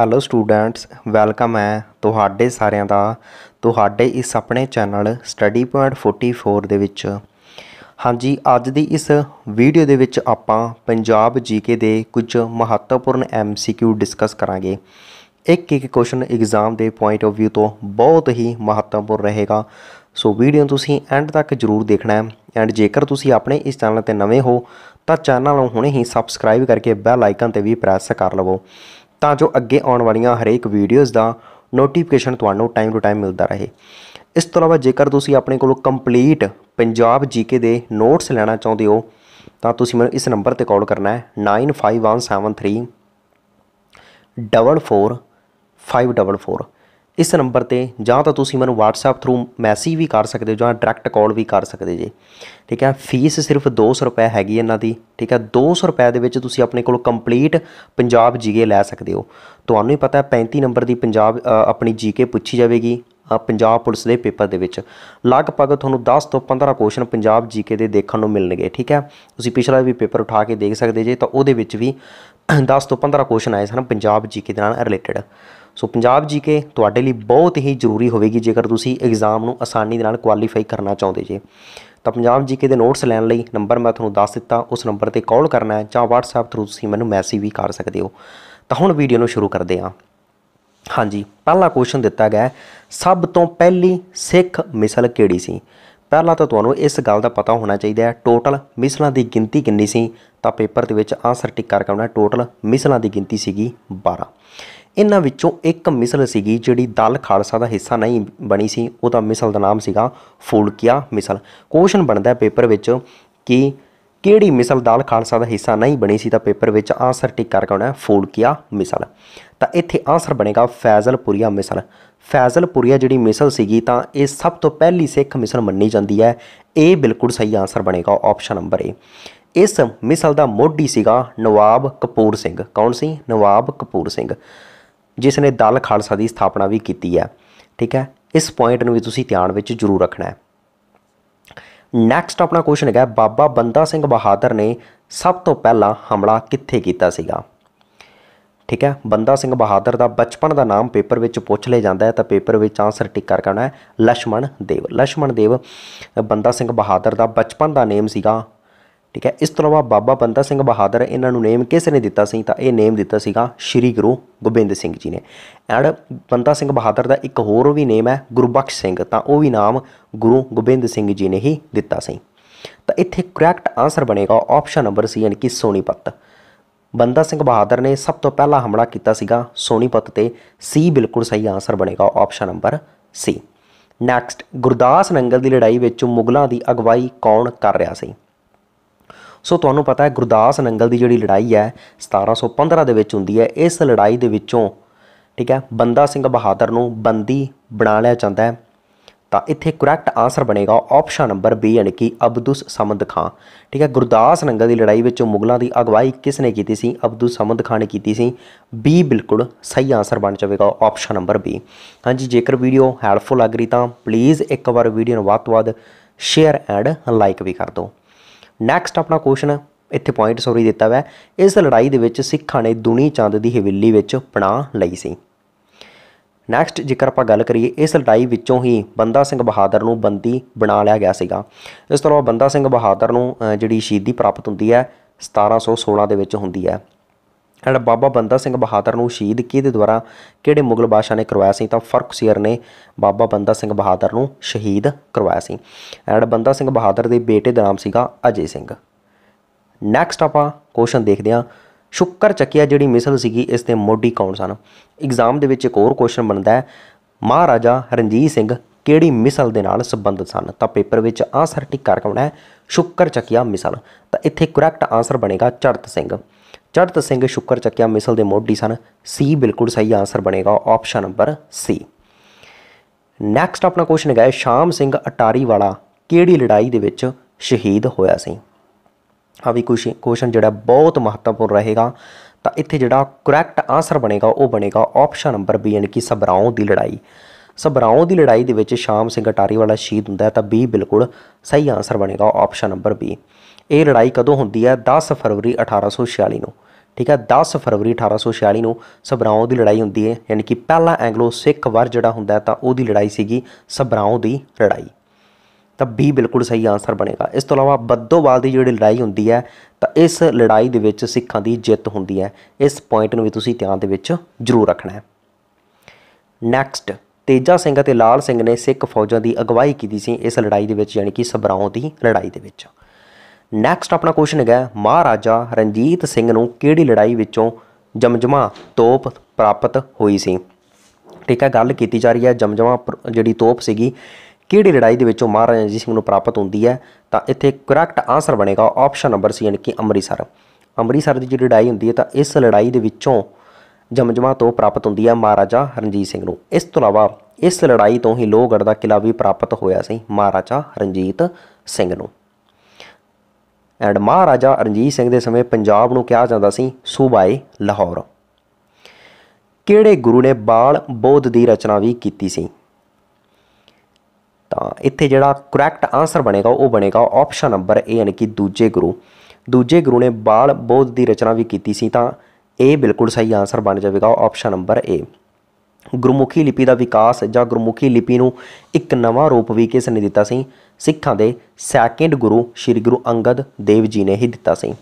hello students welcome ਹੈ ਤੁਹਾਡੇ ਸਾਰਿਆਂ ਦਾ ਤੁਹਾਡੇ ਇਸ ਆਪਣੇ ਚੈਨਲ ਸਟੱਡੀ ਪੁਆਇੰਟ 44 ਦੇ ਵਿੱਚ ਹਾਂਜੀ ਅੱਜ ਦੀ ਇਸ ਵੀਡੀਓ ਦੇ ਵਿੱਚ ਆਪਾਂ ਪੰਜਾਬ ਜੀਕੇ ਦੇ ਕੁਝ ਮਹੱਤਵਪੂਰਨ ਐਮਸੀਕਿਊ ਡਿਸਕਸ ਕਰਾਂਗੇ ਇੱਕ ਇੱਕ ਕੁਐਸਚਨ ਐਗਜ਼ਾਮ ਦੇ ਪੁਆਇੰਟ ਆਫ View ਤੋਂ ਬਹੁਤ ਹੀ ਮਹੱਤਵਪੂਰਨ ਰਹੇਗਾ ਸੋ ਵੀਡੀਓ ਤੁਸੀਂ ਐਂਡ ਤੱਕ ਜ਼ਰੂਰ ਦੇਖਣਾ ਹੈ ਐਂਡ ਜੇਕਰ ਤੁਸੀਂ ਆਪਣੇ ਇਸ ਚੈਨਲ ਤੇ ਨਵੇਂ ਹੋ ਤਾਂ ਚੈਨਲ ਨੂੰ ਹੁਣੇ ਹੀ ਸਬਸਕ੍ਰਾਈਬ ਕਰਕੇ ਬੈਲ ਆਈਕਨ ਤੇ ਵੀ ਪ੍ਰੈਸ ਕਰ ਲਵੋ ਤਾਂ ਜੋ ਅੱਗੇ ਆਉਣ ਵਾਲੀਆਂ ਹਰੇਕ ਵੀਡੀਓਜ਼ ਦਾ ਨੋਟੀਫਿਕੇਸ਼ਨ ਤੁਹਾਨੂੰ ਟਾਈਮ ਟੂ ਟਾਈਮ ਮਿਲਦਾ ਰਹੇ ਇਸ ਤੋਂ ਇਲਾਵਾ ਜੇਕਰ ਤੁਸੀਂ ਆਪਣੇ ਕੋਲੋਂ ਕੰਪਲੀਟ ਪੰਜਾਬ ਜੀਕੇ ਦੇ ਨੋਟਸ ਲੈਣਾ ਚਾਹੁੰਦੇ ਹੋ ਤਾਂ ਤੁਸੀਂ ਮੈਨੂੰ ਇਸ ਨੰਬਰ ਤੇ ਕਾਲ ਕਰਨਾ ਹੈ 95173 544 ਇਸ ਨੰਬਰ ਤੇ ਜਾਂ ਤਾਂ ਤੁਸੀਂ ਮੈਨੂੰ WhatsApp ਥਰੂ ਮੈਸੇਜ ਵੀ ਕਰ ਸਕਦੇ ਹੋ ਜਾਂ ਡਾਇਰੈਕਟ ਕਾਲ ਵੀ ਕਰ ਸਕਦੇ ਜੇ ਠੀਕ ਹੈ ਫੀਸ ਸਿਰਫ 200 ਰੁਪਏ ਹੈਗੀ ਇਹਨਾਂ ਦੀ ਠੀਕ ਹੈ 200 ਰੁਪਏ ਦੇ ਵਿੱਚ ਤੁਸੀਂ ਆਪਣੇ ਕੋਲ ਕੰਪਲੀਟ ਪੰਜਾਬ ਜੀਕੇ ਲੈ ਸਕਦੇ ਹੋ ਤੁਹਾਨੂੰ ਹੀ ਪਤਾ 35 ਨੰਬਰ ਦੀ ਪੰਜਾਬ ਆਪਣੀ ਜੀਕੇ ਪੁੱਛੀ ਜਾਵੇਗੀ ਪੰਜਾਬ ਪੁਲਿਸ ਦੇ ਪੇਪਰ ਦੇ ਵਿੱਚ ਲਗਭਗ ਤੁਹਾਨੂੰ 10 ਤੋਂ 15 ਕੁਐਸਚਨ ਪੰਜਾਬ ਜੀਕੇ ਦੇ ਦੇਖਣ ਨੂੰ ਮਿਲਣਗੇ ਠੀਕ ਹੈ ਤੁਸੀਂ ਪਿਛਲਾ ਵੀ ਪੇਪਰ ਉਠਾ ਕੇ ਦੇਖ ਸਕਦੇ ਜੇ ਤਾਂ ਉਹਦੇ ਵਿੱਚ ਵੀ 10 ਤੋਂ 15 ਕੁਐਸਚਨ ਆਏ ਸਨ ਪੰਜਾਬ ਜੀਕੇ ਦੇ ਨਾਲ ਰਿਲੇਟਡ ਸੋ ਪੰਜਾਬ ਜੀਕੇ ਤੁਹਾਡੇ ਲਈ ਬਹੁਤ ਹੀ ਜ਼ਰੂਰੀ ਹੋਵੇਗੀ ਜੇਕਰ ਤੁਸੀਂ ਐਗਜ਼ਾਮ ਨੂੰ ਆਸਾਨੀ ਦੇ ਨਾਲ ਕੁਆਲੀਫਾਈ ਕਰਨਾ ਚਾਹੁੰਦੇ ਜੇ ਤਾਂ ਪੰਜਾਬ ਜੀਕੇ ਦੇ ਨੋਟਸ ਲੈਣ ਲਈ ਨੰਬਰ ਮੈਂ ਤੁਹਾਨੂੰ ਦੱਸ ਦਿੱਤਾ ਉਸ ਨੰਬਰ ਤੇ ਕਾਲ ਕਰਨਾ ਹੈ ਜਾਂ WhatsApp ਥਰੂ ਤੁਸੀਂ ਮੈਨੂੰ ਮੈਸੇਜ ਵੀ ਕਰ ਸਕਦੇ ਹੋ ਤਾਂ ਹੁਣ ਵੀਡੀਓ ਨੂੰ ਸ਼ੁਰੂ ਕਰਦੇ ਹਾਂ ਹਾਂਜੀ ਪਹਿਲਾ ਕੁਐਸਚਨ ਦਿੱਤਾ ਗਿਆ ਸਭ ਤੋਂ ਪਹਿਲੀ ਸਿੱਖ ਮਿਸਲ ਕਿਹੜੀ ਸੀ ਪਹਿਲਾਂ ਤਾਂ ਤੁਹਾਨੂੰ ਇਸ ਗੱਲ ਦਾ ਪਤਾ ਹੋਣਾ ਚਾਹੀਦਾ ਹੈ ਟੋਟਲ ਮਿਸਲਾਂ ਦੀ ਗਿਣਤੀ ਕਿੰਨੀ ਸੀ ਤਾਂ ਪੇਪਰ ਦੇ ਵਿੱਚ ਆਨਸਰ ਟਿਕ ਕਰਕੇ ਆਉਣਾ ਟੋਟਲ ਮਿਸਲਾਂ ਦੀ ਗਿਣਤੀ ਸੀਗੀ 12 ਇਹਨਾਂ ਵਿੱਚੋਂ ਇੱਕ ਮਿਸਲ ਸੀਗੀ ਜਿਹੜੀ ਦਲ ਖਾਲਸਾ ਦਾ ਹਿੱਸਾ ਨਹੀਂ ਬਣੀ ਸੀ ਉਹਦਾ ਮਿਸਲ ਦਾ ਨਾਮ ਸੀਗਾ ਫੂਲਕੀਆ ਮਿਸਲ ਕੁਐਸਚਨ ਬਣਦਾ ਪੇਪਰ ਵਿੱਚ ਕਿ ਕਿਹੜੀ ਮਿਸਲ ਦਲ ਖਾਲਸਾ ਦਾ ਹਿੱਸਾ ਨਹੀਂ ਬਣੀ ਸੀ ਤਾਂ ਪੇਪਰ ਵਿੱਚ ਆਨਸਰ ਟਿਕ ਕਰਕੇ ਆਉਣਾ ਫੂਲਕੀਆ ਮਿਸਲ ਤਾਂ ਇੱਥੇ ਆਨਸਰ ਬਣੇਗਾ ਫੈਜ਼ਲਪੁਰੀਆ ਮਿਸਲ ਫੈਜ਼ਲਪੁਰੀਆ ਜਿਹੜੀ ਮਿਸਲ ਸੀਗੀ ਤਾਂ ਇਹ ਸਭ ਤੋਂ ਪਹਿਲੀ ਸਿੱਖ ਮਿਸਲ ਮੰਨੀ ਜਾਂਦੀ ਹੈ ਇਹ ਬਿਲਕੁਲ ਸਹੀ ਆਨਸਰ ਬਣੇਗਾ ਆਪਸ਼ਨ ਨੰਬਰ ਏ ਇਸ ਮਿਸਲ ਦਾ ਮੋਢੀ ਸੀਗਾ ਨਵਾਬ ਕਪੂਰ ਸਿੰਘ ਕੌਣ ਸੀ ਨਵਾਬ ਕਪੂਰ ਸਿੰਘ ਜਿਸ ਨੇ ਦਲ ਖਾਲਸਾ ਦੀ ਸਥਾਪਨਾ ਵੀ ਕੀਤੀ ਹੈ ਠੀਕ ਹੈ ਇਸ ਪੁਆਇੰਟ ਨੂੰ ਵੀ ਤੁਸੀਂ ਧਿਆਨ ਵਿੱਚ ਜ਼ਰੂਰ ਰੱਖਣਾ ਹੈ ਨੈਕਸਟ ਆਪਣਾ ਕੁਐਸਚਨ ਹੈਗਾ ਬਾਬਾ ਬੰਦਾ ਸਿੰਘ ਬਹਾਦਰ ਨੇ ਸਭ ਤੋਂ ਪਹਿਲਾਂ ਹਮਲਾ ਕਿੱਥੇ ਕੀਤਾ ਸੀਗਾ ਠੀਕ ਹੈ ਬੰਦਾ ਸਿੰਘ ਬਹਾਦਰ ਦਾ ਬਚਪਨ ਦਾ ਨਾਮ ਪੇਪਰ ਵਿੱਚ ਪੁੱਛ ਲਿਆ ਜਾਂਦਾ ਹੈ ਤਾਂ ਪੇਪਰ ਵਿੱਚ ਆਨਸਰ ਟਿਕ ਕਰਨਾ ਹੈ ਲਸ਼ਮਣ ਦੇਵ ਲਸ਼ਮਣ ਦੇਵ ਬੰਦਾ ਸਿੰਘ ਬਹਾਦਰ ਦਾ ਬਚਪਨ ਦਾ ਨੇਮ ਸੀਗਾ ਠੀਕ ਹੈ ਇਸ ਤੋਂ ਇਲਾਵਾ ਬਾਬਾ ਬੰਦਾ ਸਿੰਘ ਬਹਾਦਰ ਇਹਨਾਂ ਨੂੰ ਨੇਮ ਕਿਸ ਨੇ ਦਿੱਤਾ ਸੀ ਤਾਂ ਇਹ ਨੇਮ ਦਿੱਤਾ ਸੀਗਾ ਸ਼੍ਰੀ ਗੁਰੂ ਗੋਬਿੰਦ ਸਿੰਘ ਜੀ ਨੇ ਐਂਡ ਬੰਦਾ ਸਿੰਘ ਬਹਾਦਰ ਦਾ ਇੱਕ ਹੋਰ ਵੀ ਨੇਮ ਹੈ ਗੁਰਬਖਸ਼ ਸਿੰਘ ਤਾਂ ਉਹ ਵੀ ਨਾਮ ਗੁਰੂ ਗੋਬਿੰਦ ਸਿੰਘ ਜੀ ਨੇ ਹੀ ਦਿੱਤਾ ਸੀ ਤਾਂ ਇੱਥੇ ਕਰੈਕਟ ਆਨਸਰ ਬਣੇਗਾ ਆਪਸ਼ਨ ਨੰਬਰ ਸੀ ਯਾਨੀ ਕਿ ਸੋਨੀਪਤ ਬੰਦਾ ਸਿੰਘ ਬਹਾਦਰ ਨੇ ਸਭ ਤੋਂ ਪਹਿਲਾ ਹਮਲਾ ਕੀਤਾ ਸੀਗਾ ਸੋਨੀਪਤ ਤੇ ਸੀ ਬਿਲਕੁਲ ਸਹੀ ਆਨਸਰ ਬਣੇਗਾ option number C next Gurdas Nangal ਦੀ ਲੜਾਈ ਵਿੱਚ ਮੁਗਲਾਂ ਦੀ ਅਗਵਾਈ ਕੌਣ ਕਰ ਰਿਹਾ ਸੀ ਸੋ ਤੁਹਾਨੂੰ ਪਤਾ ਹੈ ਗੁਰਦਾਸ ਨੰਗਲ ਦੀ ਜਿਹੜੀ ਲੜਾਈ ਹੈ 1715 ਦੇ ਵਿੱਚ ਹੁੰਦੀ ਹੈ ਇਸ ਲੜਾਈ ਦੇ ਵਿੱਚੋਂ ਠੀਕ ਹੈ ਬੰਦਾ ਸਿੰਘ ਬਹਾਦਰ ਨੂੰ ਬੰਦੀ ਬਣਾ ਲਿਆ ਜਾਂਦਾ ਹੈ ਤਾਂ ਇੱਥੇ ਕਰੈਕਟ ਆਨਸਰ ਬਣੇਗਾ ਆਪਸ਼ਨ ਨੰਬਰ ਬੀ ਯਾਨੀ ਕਿ ਅਬਦੁਸ ਸਮੰਦ ਖਾਨ ਠੀਕ ਹੈ ਗੁਰਦਾਸ ਨੰਗਲ ਦੀ ਲੜਾਈ ਵਿੱਚ ਮੁਗਲਾਂ ਦੀ ਅਗਵਾਈ ਕਿਸ ਨੇ ਕੀਤੀ ਸੀ ਅਬਦੁਸ ਸਮੰਦ ਖਾਨ ਨੇ ਕੀਤੀ ਸੀ ਬੀ ਬਿਲਕੁਲ ਸਹੀ ਆਨਸਰ ਬਣ ਜਾਵੇਗਾ ਆਪਸ਼ਨ ਨੰਬਰ ਬੀ ਹਾਂਜੀ ਜੇਕਰ ਵੀਡੀਓ ਹੈਲਪਫੁਲ ਲੱਗ ਰਹੀ ਤਾਂ ਪਲੀਜ਼ ਇੱਕ ਵਾਰ ਵੀਡੀਓ ਨੂੰ ਵੱਧ ਤੋਂ ਵੱਧ ਸ਼ੇਅਰ ਐਂਡ ਲਾਈਕ ਵੀ ਕਰ ਦਿਓ ਨੈਕਸਟ ਆਪਣਾ ਕੁਐਸਚਨ ਇੱਥੇ ਪੁਆਇੰਟ ਸੌਰੀ ਦਿੱਤਾ ਹੋਇਆ ਇਸ ਲੜਾਈ ਦੇ ਵਿੱਚ ਸਿੱਖਾਂ ਨੇ ਦੁਨੀ ਚੰਦ ਦੀ ਹਵੇਲੀ ਵਿੱਚ ਪਨਾਹ ਲਈ ਸੀ ਨੈਕਸਟ ਜੇਕਰ ਆਪਾਂ ਗੱਲ ਕਰੀਏ ਇਸ ਲੜਾਈ ਵਿੱਚੋਂ ਹੀ ਬੰਦਾ ਸਿੰਘ ਬਹਾਦਰ ਨੂੰ ਬੰਦੀ ਬਣਾ ਲਿਆ ਗਿਆ ਸੀਗਾ ਇਸ ਤਰ੍ਹਾਂ ਬੰਦਾ ਸਿੰਘ ਬਹਾਦਰ ਨੂੰ ਜਿਹੜੀ ਸ਼ਹੀਦੀ ਪ੍ਰਾਪਤ ਹੁੰਦੀ ਹੈ 1716 ਦੇ ਵਿੱਚ ਹੁੰਦੀ ਹੈ ਐਂਡ ਬਾਬਾ ਬੰਦਾ ਸਿੰਘ ਬਹਾਦਰ ਨੂੰ ਸ਼ਹੀਦ ਕਿਹਦੇ ਦੁਆਰਾ ਕਿਹੜੇ ਮੁਗਲ ਬਾਦਸ਼ਾਹ ਨੇ ਕਰਵਾਇਆ ਸੀ ਤਾਂ ਫਰਕਸੀਅਰ ਨੇ ਬਾਬਾ ਬੰਦਾ ਸਿੰਘ ਬਹਾਦਰ ਨੂੰ ਸ਼ਹੀਦ ਕਰਵਾਇਆ ਸੀ ਐਂਡ ਬੰਦਾ ਸਿੰਘ ਬਹਾਦਰ ਦੇ ਬੇਟੇ ਦਾ ਨਾਮ ਸੀਗਾ ਅਜੇ ਸਿੰਘ ਨੈਕਸਟ ਆਪਾਂ ਕੁਐਸਚਨ ਦੇਖਦੇ ਹਾਂ ਸ਼ੁੱਕਰ ਚੱਕਿਆ ਜਿਹੜੀ ਮਿਸਲ ਸੀਗੀ ਇਸ ਦੇ ਮੋਢੀ ਕੌਣ ਸਨ ਐਗਜ਼ਾਮ ਦੇ ਵਿੱਚ ਇੱਕ ਹੋਰ ਕੁਐਸਚਨ ਬਣਦਾ ਹੈ ਮਹਾਰਾਜਾ ਰਣਜੀਤ ਸਿੰਘ ਕਿਹੜੀ ਮਿਸਲ ਦੇ ਨਾਲ ਸੰਬੰਧਿਤ ਸਨ ਤਾਂ ਪੇਪਰ ਵਿੱਚ ਆਨਸਰ ਟਿਕ ਕਰ ਆਉਣਾ ਹੈ ਸ਼ੁੱਕਰ ਚੱਕਿਆ ਮਿਸਲ ਤਾਂ ਇੱਥੇ ਕਰੈਕਟ ਆਨਸਰ ਬਣੇਗਾ ਚੜਤ ਸਿੰਘ ਚੜਤ ਸਿੰਘ ਸ਼ੁੱਕਰ ਚੱਕਿਆ ਮਿਸਲ ਦੇ ਮੋਢੀ ਸਨ ਸੀ ਬਿਲਕੁਲ ਸਹੀ ਆਨਸਰ ਬਣੇਗਾ ਆਪਸ਼ਨ ਨੰਬਰ ਸੀ ਨੈਕਸਟ ਆਪਣਾ ਕੁਐਸਚਨ ਹੈਗਾ ਸ਼ਾਮ ਸਿੰਘ ਅਟਾਰੀ ਵਾਲਾ ਕਿਹੜੀ ਲੜਾਈ ਦੇ ਵਿੱਚ ਸ਼ਹੀਦ ਹੋਇਆ ਸੀ ਆ ਵੀ ਕੁਸ਼ ਕੁਐਸਚਨ ਜਿਹੜਾ ਬਹੁਤ ਮਹੱਤਵਪੂਰਨ ਰਹੇਗਾ ਤਾਂ ਇੱਥੇ ਜਿਹੜਾ ਕਰੈਕਟ ਆਨਸਰ ਬਣੇਗਾ ਉਹ ਬਣੇਗਾ ਆਪਸ਼ਨ ਨੰਬਰ ਬੀ ਯਾਨੀ ਕਿ ਸਬਰਾਉਂ ਦੀ ਲੜਾਈ ਸਬਰਾਉਂ ਦੀ ਲੜਾਈ ਦੇ ਵਿੱਚ ਸ਼ਾਮ ਸਿੰਘ ਅਟਾਰੀ ਵਾਲਾ ਸ਼ਹੀਦ ਹੁੰਦਾ ਹੈ ਤਾਂ ਬੀ ਬਿਲਕੁਲ ਸਹੀ ਆਨਸਰ ਬਣੇਗਾ ਆਪਸ਼ਨ ਨੰਬਰ ਬੀ ਇਹ ਲੜਾਈ ਕਦੋਂ ਹੁੰਦੀ ਹੈ 10 ਫਰਵਰੀ 1846 ਨੂੰ ਠੀਕ ਹੈ 10 ਫਰਵਰੀ 1846 ਨੂੰ ਸਬਰਾਉਂ ਦੀ ਲੜਾਈ ਹੁੰਦੀ ਹੈ ਯਾਨੀ ਕਿ ਪਹਿਲਾ ਐਂਗਲੋ ਸਿੱਖ ਵਾਰ ਜਿਹੜਾ ਹੁੰਦਾ ਤਾਂ ਉਹਦੀ ਲੜਾਈ ਸੀਗੀ ਸਬਰਾਉਂ ਦੀ ਲੜਾਈ ਤਾਂ ਬੀ ਬਿਲਕੁਲ ਸਹੀ ਆਨਸਰ ਬਣੇਗਾ ਇਸ ਤੋਂ ਇਲਾਵਾ ਬੱਦੋਵਾਲ ਦੀ ਜਿਹੜੀ ਲੜਾਈ ਹੁੰਦੀ ਹੈ ਤਾਂ ਇਸ ਲੜਾਈ ਦੇ ਵਿੱਚ ਸਿੱਖਾਂ ਦੀ ਜਿੱਤ ਹੁੰਦੀ ਹੈ ਇਸ ਪੁਆਇੰਟ ਨੂੰ ਵੀ ਤੁਸੀਂ ਧਿਆਨ ਦੇ ਵਿੱਚ ਜ਼ਰੂਰ ਰੱਖਣਾ ਹੈ ਨੈਕਸਟ ਤੇਜਾ ਸਿੰਘ ਅਤੇ ਲਾਲ ਸਿੰਘ ਨੇ ਸਿੱਖ ਫੌਜਾਂ ਦੀ ਅਗਵਾਈ ਕੀਤੀ ਸੀ ਇਸ ਲੜਾਈ ਦੇ ਵਿੱਚ ਯਾਨੀ ਕਿ ਸਬਰਾਉਂ ਦੀ ਲੜਾਈ ਦੇ ਵਿੱਚ ਨੈਕਸਟ ਆਪਣਾ ਕੁਐਸਚਨ ਹੈਗਾ ਮਹਾਰਾਜਾ ਰਣਜੀਤ ਸਿੰਘ ਨੂੰ ਕਿਹੜੀ ਲੜਾਈ ਵਿੱਚੋਂ ਜਮਜਮਾ ਤੋਪ ਪ੍ਰਾਪਤ ਹੋਈ ਸੀ ਠੀਕ ਹੈ ਗੱਲ ਕੀਤੀ ਜਾ ਰਹੀ ਹੈ ਜਮਜਮਾ ਜਿਹੜੀ ਤੋਪ ਸੀਗੀ ਕਿਹੜੀ ਲੜਾਈ ਦੇ ਵਿੱਚੋਂ ਮਹਾਰਾਜਾ ਰਣਜੀਤ ਸਿੰਘ ਨੂੰ ਪ੍ਰਾਪਤ ਹੁੰਦੀ ਹੈ ਤਾਂ ਇੱਥੇ ਕਰੈਕਟ ਆਨਸਰ ਬਣੇਗਾ ਆਪਸ਼ਨ ਨੰਬਰ ਸੀ ਯਾਨੀ ਕਿ ਅੰਮ੍ਰਿਤਸਰ ਅੰਮ੍ਰਿਤਸਰ ਦੀ ਜਿਹੜੀ ਲੜਾਈ ਹੁੰਦੀ ਹੈ ਤਾਂ ਇਸ ਲੜਾਈ ਦੇ ਵਿੱਚੋਂ ਜਮਜਮਾ ਤੋਂ ਪ੍ਰਾਪਤ ਹੁੰਦੀ ਹੈ ਮਹਾਰਾਜਾ ਰਣਜੀਤ ਸਿੰਘ ਨੂੰ ਇਸ ਤੋਂ ਇਲਾਵਾ ਇਸ ਲੜਾਈ ਤੋਂ ਹੀ ਲੋਹਗੜ ਦਾ ਕਿਲਾ ਵੀ ਪ੍ਰਾਪਤ ਹੋਇਆ ਸੀ ਮਹਾਰਾਜਾ ਰਣਜੀਤ ਸਿੰਘ ਨੂੰ ਐਂਡ ਮਹਾਰਾਜਾ ਰਣਜੀਤ ਸਿੰਘ ਦੇ ਸਮੇਂ ਪੰਜਾਬ ਨੂੰ ਕਿਹਾ ਜਾਂਦਾ ਸੀ ਸੂਬਾਏ ਲਾਹੌਰ ਕਿਹੜੇ ਗੁਰੂ ਨੇ ਬਾਲ ਬੋਧ ਦੀ ਰਚਨਾ ਵੀ ਕੀਤੀ ਸੀ ਤਾਂ ਇੱਥੇ ਜਿਹੜਾ ਕਰੈਕਟ ਆਨਸਰ ਬਣੇਗਾ ਉਹ ਬਣੇਗਾ ਆਪਸ਼ਨ ਨੰਬਰ A ਯਾਨੀ ਕਿ ਦੂਜੇ ਗੁਰੂ ਦੂਜੇ ਗੁਰੂ ਨੇ ਬਾਲ ਬੋਧ ਦੀ ਰਚਨਾ ਵੀ ਕੀਤੀ ਸੀ ਤਾਂ ਇਹ ਬਿਲਕੁਲ ਸਹੀ ਆਨਸਰ ਬਣ ਜਾਵੇਗਾ ਆਪਸ਼ਨ ਨੰਬਰ A ਗੁਰਮੁਖੀ ਲਿਪੀ ਦਾ ਵਿਕਾਸ ਜਾਂ ਗੁਰਮੁਖੀ ਲਿਪੀ ਨੂੰ ਇੱਕ ਨਵਾਂ ਰੂਪ ਵੀ ਕਿਸ ਨੇ ਦਿੱਤਾ ਸੀ ਸਿੱਖਾਂ ਦੇ ਸੈਕਿੰਡ ਗੁਰੂ ਸ੍ਰੀ ਗੁਰੂ ਅੰਗਦ ਦੇਵ ਜੀ ਨੇ ਹੀ ਦਿੱਤਾ ਸੀ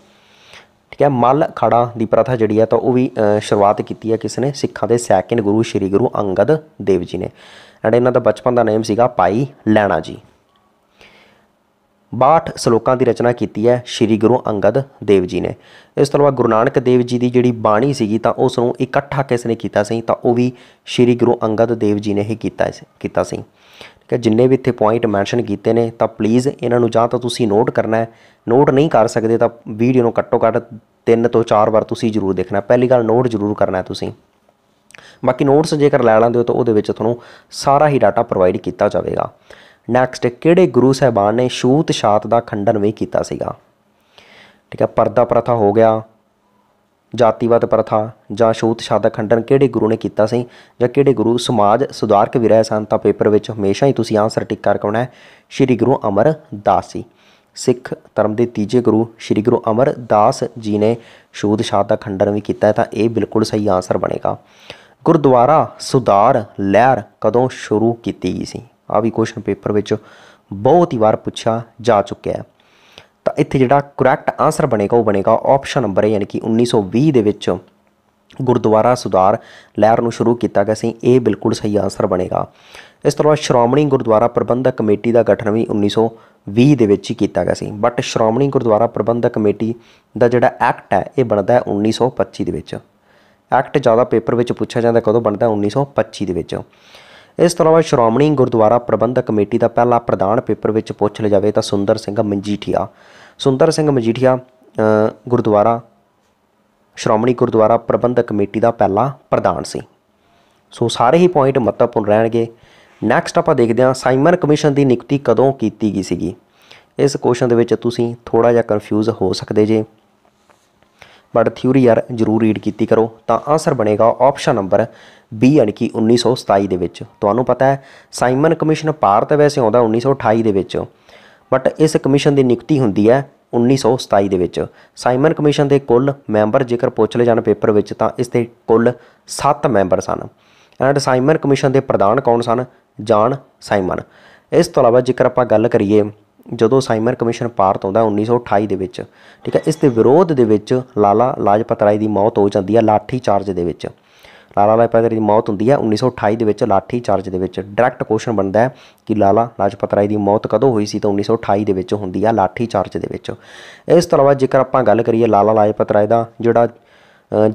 ਠੀਕ ਹੈ ਮਲ ਖੜਾ ਦੀ ਪ੍ਰਥਾ ਜਿਹੜੀ ਹੈ ਤਾਂ ਉਹ ਵੀ ਸ਼ੁਰੂਆਤ ਕੀਤੀ ਹੈ ਕਿਸ ਨੇ ਸਿੱਖਾਂ ਦੇ ਸੈਕਿੰਡ ਗੁਰੂ ਸ੍ਰੀ ਗੁਰੂ ਅੰਗਦ ਦੇਵ ਜੀ ਨੇ ਐਂਡ ਇਹਨਾਂ ਦਾ ਬਚਪਨ ਦਾ ਨਾਮ ਸੀਗਾ ਪਾਈ ਲੈਣਾ ਜੀ 62 ਸ਼ਲੋਕਾਂ ਦੀ ਰਚਨਾ ਕੀਤੀ ਹੈ ਸ੍ਰੀ ਗੁਰੂ ਅੰਗਦ ਦੇਵ ਜੀ ਨੇ ਇਸ ਤੋਂ ਬਾਅਦ ਗੁਰੂ ਨਾਨਕ ਦੇਵ ਜੀ ਦੀ ਜਿਹੜੀ ਬਾਣੀ ਸੀਗੀ ਤਾਂ ਉਸ ਨੂੰ ਇਕੱਠਾ ਕਿਸ ਨੇ ਕੀਤਾ ਸੀ ਤਾਂ ਉਹ ਵੀ ਸ੍ਰੀ ਗੁਰੂ ਅੰਗਦ ਦੇਵ ਜੀ ਨੇ ਹੀ ਕੀਤਾ ਕੀਤਾ ਸੀ ਠੀਕ ਹੈ ਜਿੰਨੇ ਵੀ ਇੱਥੇ ਪੁਆਇੰਟ ਮੈਂਸ਼ਨ ਕੀਤੇ ਨੇ ਤਾਂ ਪਲੀਜ਼ ਇਹਨਾਂ ਨੂੰ ਜਾਂ ਤਾਂ ਤੁਸੀਂ ਨੋਟ ਕਰਨਾ ਹੈ ਨੋਟ ਨਹੀਂ ਕਰ ਸਕਦੇ ਤਾਂ ਵੀਡੀਓ ਨੂੰ ਘੱਟੋ ਘੱਟ 3 ਤੋਂ 4 ਵਾਰ ਤੁਸੀਂ ਜ਼ਰੂਰ ਦੇਖਣਾ ਪਹਿਲੀ ਗੱਲ ਨੋਟ ਜ਼ਰੂਰ ਕਰਨਾ ਹੈ ਤੁਸੀਂ ਬਾਕੀ ਨੋਟਸ ਜੇਕਰ ਲੈ ਲੈਂਦੇ ਹੋ ਤਾਂ ਉਹਦੇ ਵਿੱਚ ਤੁਹਾਨੂੰ ਸਾਰਾ ਹੀ ਡਾਟਾ ਪ੍ਰੋਵਾਈਡ ਕੀਤਾ ਜਾਵੇਗਾ ਨੈਕਸਟ ਕਿਹੜੇ ਗੁਰੂ ਸਹਿਬਾਨ ਨੇ ਸ਼ੂਤ ਸ਼ਾਤ ਦਾ ਖੰਡਨ ਵੀ ਕੀਤਾ ਸੀਗਾ ਠੀਕ ਹੈ ਪਰਦਾ ਪ੍ਰਥਾ ਹੋ ਗਿਆ ਜਾਤੀਵਾਦ ਪ੍ਰਥਾ ਜਾਂ ਸ਼ੂਤ ਸ਼ਾਤ ਦਾ ਖੰਡਨ ਕਿਹੜੇ ਗੁਰੂ ਨੇ ਕੀਤਾ ਸੀ ਜਾਂ ਕਿਹੜੇ ਗੁਰੂ ਸਮਾਜ ਸੁਧਾਰਕ ਵੀ ਰਹੇ ਸਨ ਤਾਂ ਪੇਪਰ ਵਿੱਚ ਹਮੇਸ਼ਾ ਹੀ ਤੁਸੀਂ ਆਨਸਰ ਟਿਕ ਕਰਕੇ ਆਉਣਾ ਹੈ ਸ਼੍ਰੀ ਗੁਰੂ ਅਮਰਦਾਸ ਜੀ ਸਿੱਖ ਧਰਮ ਦੇ ਤੀਜੇ ਗੁਰੂ ਸ਼੍ਰੀ ਗੁਰੂ ਅਮਰਦਾਸ ਜੀ ਨੇ ਸ਼ੂਤ ਸ਼ਾਤ ਦਾ ਖੰਡਨ ਵੀ ਕੀਤਾ ਤਾਂ ਇਹ ਬਿਲਕੁਲ ਸਹੀ ਆਨਸਰ ਬਣੇਗਾ ਗੁਰਦੁਆਰਾ ਸੁਧਾਰ ਲਹਿਰ ਕਦੋਂ ਸ਼ੁਰੂ ਕੀਤੀ ਗਈ ਸੀ ਆ ਵੀ ਕੁਐਸਚਨ ਪੇਪਰ ਵਿੱਚ ਬਹੁਤ ਹੀ ਵਾਰ ਪੁੱਛਿਆ ਜਾ ਚੁੱਕਿਆ ਹੈ ਤਾਂ ਇੱਥੇ ਜਿਹੜਾ ਕਰੈਕਟ ਆਨਸਰ ਬਣੇਗਾ ਉਹ ਬਣੇਗਾ ਆਪਸ਼ਨ ਨੰਬਰ ਯਾਨੀ ਕਿ 1920 ਦੇ ਵਿੱਚ ਗੁਰਦੁਆਰਾ ਸੁਧਾਰ ਲਹਿਰ ਨੂੰ ਸ਼ੁਰੂ ਕੀਤਾ ਗਿਆ ਸੀ ਇਹ ਬਿਲਕੁਲ ਸਹੀ ਆਨਸਰ ਬਣੇਗਾ ਇਸ ਤੋਂ ਬਾਅਦ ਸ਼੍ਰੋਮਣੀ ਗੁਰਦੁਆਰਾ ਪ੍ਰਬੰਧਕ ਕਮੇਟੀ ਦਾ ਗਠਨ ਵੀ 1920 ਦੇ ਵਿੱਚ ਹੀ ਕੀਤਾ ਗਿਆ ਸੀ ਬਟ ਸ਼੍ਰੋਮਣੀ ਗੁਰਦੁਆਰਾ ਪ੍ਰਬੰਧਕ ਕਮੇਟੀ ਦਾ ਜਿਹੜਾ ਐਕਟ ਹੈ ਇਹ ਬਣਦਾ ਹੈ 1925 ਦੇ ਵਿੱਚ ਐਕਟ ਜ਼ਿਆਦਾ ਪੇਪਰ ਵਿੱਚ ਪੁੱਛਿਆ ਜਾਂਦਾ ਕਦੋਂ ਬਣਦਾ 1925 ਦੇ ਵਿੱਚ ਇਸ ਤਰ੍ਹਾਂ ਵਾ ਸ਼੍ਰੋਮਣੀ ਗੁਰਦੁਆਰਾ ਪ੍ਰਬੰਧਕ ਕਮੇਟੀ ਦਾ ਪਹਿਲਾ ਪ੍ਰਧਾਨ ਪੇਪਰ ਵਿੱਚ ਪੁੱਛ ਲਿਆ ਜਾਵੇ ਤਾਂ ਸੁੰਦਰ ਸਿੰਘ ਮੰਜੀਠੀਆ ਸੁੰਦਰ ਸਿੰਘ ਮੰਜੀਠੀਆ ਗੁਰਦੁਆਰਾ ਸ਼੍ਰੋਮਣੀ ਗੁਰਦੁਆਰਾ ਪ੍ਰਬੰਧਕ ਕਮੇਟੀ ਦਾ ਪਹਿਲਾ ਪ੍ਰਧਾਨ ਸੀ ਸੋ ਸਾਰੇ ਹੀ ਪੁਆਇੰਟ ਮਹੱਤਵਪੂਰਨ ਰਹਿਣਗੇ ਨੈਕਸਟ ਆਪਾਂ ਦੇਖਦੇ ਹਾਂ ਸਾਈਮਨ ਕਮਿਸ਼ਨ ਦੀ ਨਿਯੁਕਤੀ ਕਦੋਂ ਕੀਤੀ ਗਈ ਸੀਗੀ ਇਸ ਕੁਐਸਚਨ ਦੇ ਵਿੱਚ ਤੁਸੀਂ ਥੋੜਾ ਜਿਹਾ ਕਨਫਿਊਜ਼ ਹੋ ਸਕਦੇ ਜੇ ਬਟ ਥਿਊਰੀ ਯਾਰ ਜਰੂਰ ਰੀਡ ਕੀਤੀ ਕਰੋ ਤਾਂ ਆਨਸਰ ਬਣੇਗਾ ਆਪਸ਼ਨ ਨੰਬਰ B ਯਾਨੀ ਕਿ 1927 ਦੇ ਵਿੱਚ ਤੁਹਾਨੂੰ ਪਤਾ ਹੈ ਸਾਈਮਨ ਕਮਿਸ਼ਨ ਭਾਰਤ ਵੈਸੇ ਆਉਂਦਾ 1928 ਦੇ ਵਿੱਚ ਬਟ ਇਸ ਕਮਿਸ਼ਨ ਦੀ ਨਿਯੁਕਤੀ ਹੁੰਦੀ ਹੈ 1927 ਦੇ ਵਿੱਚ ਸਾਈਮਨ ਕਮਿਸ਼ਨ ਦੇ ਕੁੱਲ ਮੈਂਬਰ ਜੇਕਰ ਪੁੱਛ ਲਏ ਜਾਣ ਪੇਪਰ ਵਿੱਚ ਤਾਂ ਇਸ ਦੇ ਕੁੱਲ 7 ਮੈਂਬਰ ਸਨ ਐਂਡ ਸਾਈਮਨ ਕਮਿਸ਼ਨ ਦੇ ਪ੍ਰਧਾਨ ਕੌਣ ਸਨ ਜਾਨ ਸਾਈਮਨ ਇਸ ਤੋਂ ਇਲਾਵਾ ਜੇਕਰ ਆਪਾਂ ਗੱਲ ਕਰੀਏ ਜਦੋਂ ਸਾਈਮਰ ਕਮਿਸ਼ਨ ਪਾਰਟ ਆਉਂਦਾ 1928 ਦੇ ਵਿੱਚ ਠੀਕ ਹੈ ਇਸ ਦੇ ਵਿਰੋਧ ਦੇ ਵਿੱਚ ਲਾਲਾ ਲਾਜਪਤ ਰਾਏ ਦੀ ਮੌਤ ਹੋ ਜਾਂਦੀ ਹੈ ਲਾਠੀ ਚਾਰਜ ਦੇ ਵਿੱਚ ਲਾਲਾ ਲਾਜਪਤ ਰਾਏ ਦੀ ਮੌਤ ਹੁੰਦੀ ਹੈ 1928 ਦੇ ਵਿੱਚ ਲਾਠੀ ਚਾਰਜ ਦੇ ਵਿੱਚ ਡਾਇਰੈਕਟ ਕੁਐਸਚਨ ਬਣਦਾ ਹੈ ਕਿ ਲਾਲਾ ਲਾਜਪਤ ਰਾਏ ਦੀ ਮੌਤ ਕਦੋਂ ਹੋਈ ਸੀ ਤਾਂ 1928 ਦੇ ਵਿੱਚ ਹੁੰਦੀ ਹੈ ਲਾਠੀ ਚਾਰਜ ਦੇ ਵਿੱਚ ਇਸ ਤੋਂ ਇਲਾਵਾ ਜੇਕਰ ਆਪਾਂ ਗੱਲ ਕਰੀਏ ਲਾਲਾ ਲਾਜਪਤ ਰਾਏ ਦਾ ਜਿਹੜਾ